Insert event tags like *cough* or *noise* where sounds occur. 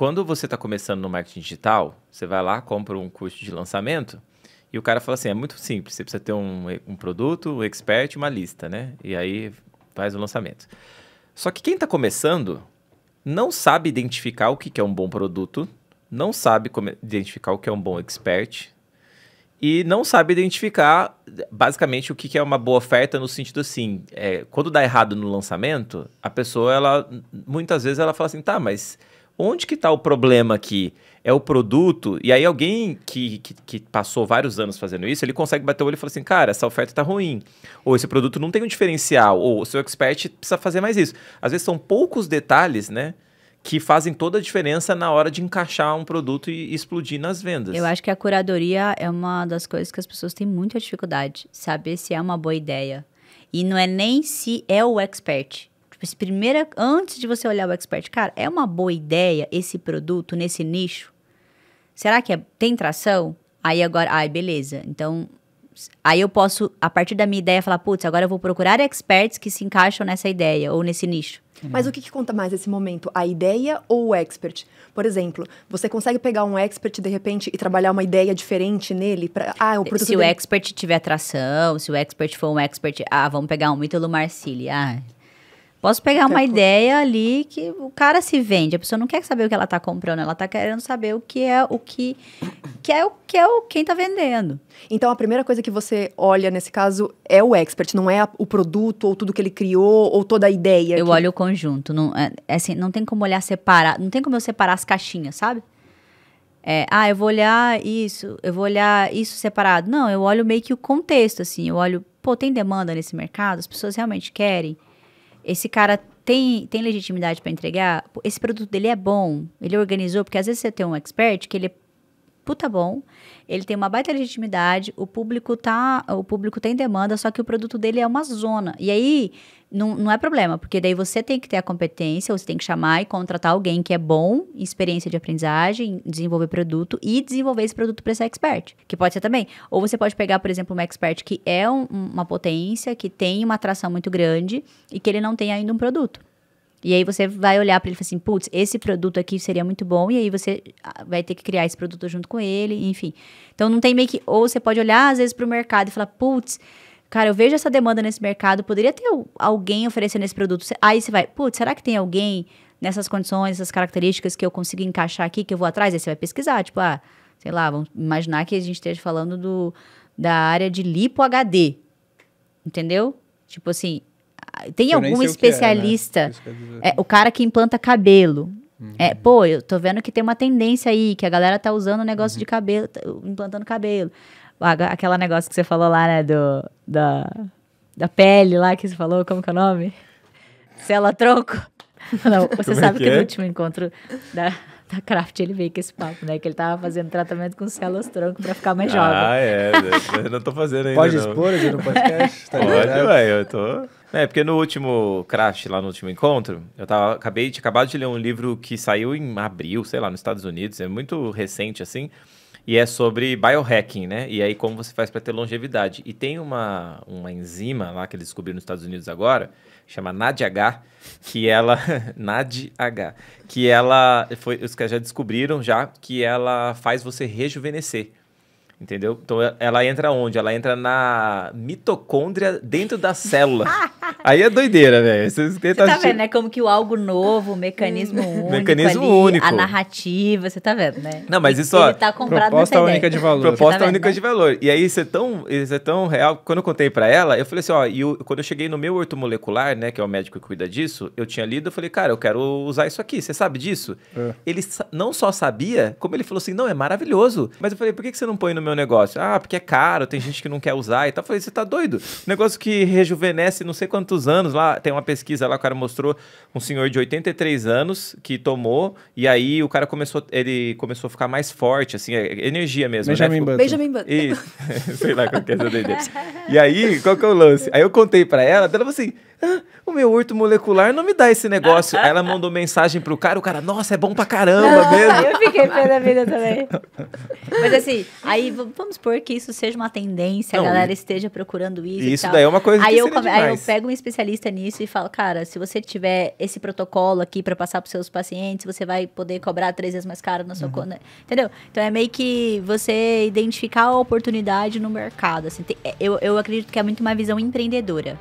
quando você está começando no marketing digital, você vai lá, compra um curso de lançamento e o cara fala assim: é muito simples, você precisa ter um, um produto, um expert, uma lista, né? E aí faz o lançamento. Só que quem está começando não sabe identificar o que, que é um bom produto, não sabe identificar o que é um bom expert, e não sabe identificar basicamente o que, é uma boa oferta no sentido assim, é, quando dá errado no lançamento, a pessoa ela muitas vezes ela fala assim, tá, mas onde que está o problema aqui? É o produto? E aí alguém que, que, que, passou vários anos fazendo isso, ele consegue bater o olho e falar assim, cara, essa oferta está ruim, ou esse produto não tem um diferencial, ou o seu expert precisa fazer mais isso. Às vezes são poucos detalhes, né? que fazem toda a diferença na hora de encaixar um produto e explodir nas vendas. Eu acho que a curadoria é uma das coisas que as pessoas têm muita dificuldade, saber se é uma boa ideia. E não é nem se é o expert, Tipo, esse primeiro, antes de você olhar o expert, cara, é uma boa ideia esse produto nesse nicho? Será que é, tem tração? Aí agora, ai, beleza. Então, aí eu posso, a partir da minha ideia, falar, putz, agora eu vou procurar experts que se encaixam nessa ideia ou nesse nicho. Mas o que, que, conta mais esse momento? A ideia ou o expert? Por exemplo, você consegue pegar um expert de repente e trabalhar uma ideia diferente nele? Pra, ah, o produto se dele... o expert tiver tração se o expert for um expert. Ah, vamos pegar um Ítalo Marcilli. Ah, Posso pegar uma ideia ali que o cara se vende, a pessoa não quer saber o que ela está comprando, ela está querendo saber o que é o que, que é o que é o quem está vendendo. Então a primeira coisa que você olha nesse caso é o expert, não é a, o produto ou tudo que ele criou ou toda a ideia. Eu que... olho o conjunto, não é, é, assim, não tem como olhar separar, não tem como eu separar as caixinhas, sabe? É, ah, eu vou olhar isso, eu vou olhar isso separado. Não, eu olho meio que o contexto assim, eu olho, pô, tem demanda nesse mercado, as pessoas realmente querem esse cara tem, tem legitimidade para entregar, esse produto dele é bom, ele organizou, porque às vezes você tem um expert que ele puta tipo, tá bom, ele tem uma baita legitimidade, o público tá, o público tem demanda, só que o produto dele é uma zona. E aí não, não é problema, porque daí você tem que ter a competência, você tem que chamar e contratar alguém que é bom em experiência de aprendizagem, desenvolver produto e desenvolver esse produto para ser expert, que pode ser também. Ou você pode pegar, por exemplo, um expert que é um, uma potência, que tem uma atração muito grande e que ele não tem ainda um produto. E aí você vai olhar para ele e fala assim, putz, esse produto aqui seria muito bom, e aí você ah, vai ter que criar esse produto junto com ele, enfim. Então não tem meio que. Ou você pode olhar, às vezes, para o mercado e falar, putz, cara, eu vejo essa demanda nesse mercado, poderia ter alguém oferecendo esse produto. Aí você vai, putz, será que tem alguém nessas condições, essas características que eu consigo encaixar aqui, que eu vou atrás? Aí você vai pesquisar, tipo, ah, sei lá, vamos imaginar que a gente esteja falando do, da área de lipo HD. Entendeu? Tipo assim, tem eu algum especialista, é, né? é, o cara que implanta cabelo. Uhum. É, pô, eu tô vendo que tem uma tendência aí, que a galera tá usando o negócio uhum. de cabelo, tá, uh, implantando cabelo. Aquela negócio que você falou lá, né, do, da, da pele lá que você falou, como que é o nome? Cela tronco. Não, você Como é sabe é que, que é? no último encontro da, da ele veio com esse papo, né? Que ele tava fazendo tratamento com células tronco pra ficar mais jovem. Ah, é. eu não tô fazendo ainda. Pode não. expor aqui no podcast? Tá Pode, velho. Eu tô. É, porque no último Craft lá no último encontro, eu tava, acabei de acabar de ler um livro que saiu em abril, sei lá, nos Estados Unidos, é muito recente assim e é sobre biohacking, né? E aí como você faz para ter longevidade. E tem uma, uma enzima lá que eles descobriram nos Estados Unidos agora, chama NADH, que ela *laughs* NADH, que ela foi os que já descobriram já que ela faz você rejuvenescer. Entendeu? Então ela entra onde? Ela entra na mitocôndria dentro da célula. *laughs* Aí é doideira, velho. Você, você tá vendo, né? Como que o algo novo, o mecanismo hum. único. mecanismo ali, único. A narrativa, você tá vendo, né? Não, mas isso, ó. Tá proposta única de valor. Proposta tá única né? de valor. E aí, isso é, tão, isso é tão real. Quando eu contei pra ela, eu falei assim, ó. E quando eu cheguei no meu ortomolecular, né? Que é o médico que cuida disso, eu tinha lido, eu falei, cara, eu quero usar isso aqui. Você sabe disso? É. Ele não só sabia, como ele falou assim, não, é maravilhoso. Mas eu falei, por que você não põe no meu negócio? Ah, porque é caro, tem gente que não quer usar e tal. Eu falei, você tá doido? Negócio que rejuvenesce não sei quanto tantos anos lá. Tem uma pesquisa lá, o cara mostrou um senhor de 83 anos que tomou, e aí o cara começou, ele começou a ficar mais forte, assim, é, é energia mesmo. Né? Benjamin né? Button. Benjamin Button. Isso. *laughs* Sei lá qual que é essa E aí, qual que é o lance? Aí eu contei pra ela, ela falou assim. Ah, o meu urto molecular não me dá esse negócio. Aí *laughs* ela mandou mensagem pro cara, o cara, nossa, é bom pra caramba mesmo. Eu fiquei pé da vida também. *laughs* Mas assim, aí vamos supor que isso seja uma tendência, não, a galera esteja procurando isso. Isso daí é uma coisa aí que eu Aí eu pego um especialista nisso e falo, cara, se você tiver esse protocolo aqui para passar pros seus pacientes, você vai poder cobrar três vezes mais caro na sua uhum. conta. Entendeu? Então é meio que você identificar a oportunidade no mercado. Assim, é, eu, eu acredito que é muito uma visão empreendedora.